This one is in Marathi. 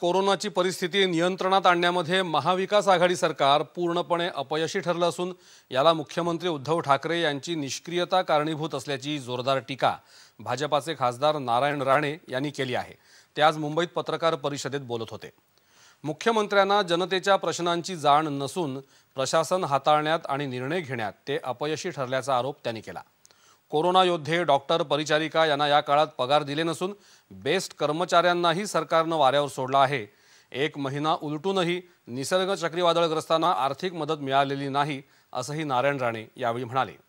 कोरोनाची परिस्थिती नियंत्रणात आणण्यामध्ये महाविकास आघाडी सरकार पूर्णपणे अपयशी ठरलं असून याला मुख्यमंत्री उद्धव ठाकरे यांची निष्क्रियता कारणीभूत असल्याची जोरदार टीका भाजपाचे खासदार नारायण राणे यांनी केली आहे ते आज मुंबईत पत्रकार परिषदेत बोलत होते मुख्यमंत्र्यांना जनतेच्या प्रश्नांची जाण नसून प्रशासन हाताळण्यात आणि निर्णय घेण्यात ते अपयशी ठरल्याचा आरोप त्यांनी केला कोरोना योद्धे डॉक्टर परिचारिका यांना या काळात पगार दिले नसून बेस्ट कर्मचाऱ्यांनाही सरकारनं वाऱ्यावर सोडला आहे एक महिना उलटूनही निसर्ग चक्रीवादळग्रस्तांना आर्थिक मदत मिळालेली नाही असंही नारायण राणे यावेळी म्हणाले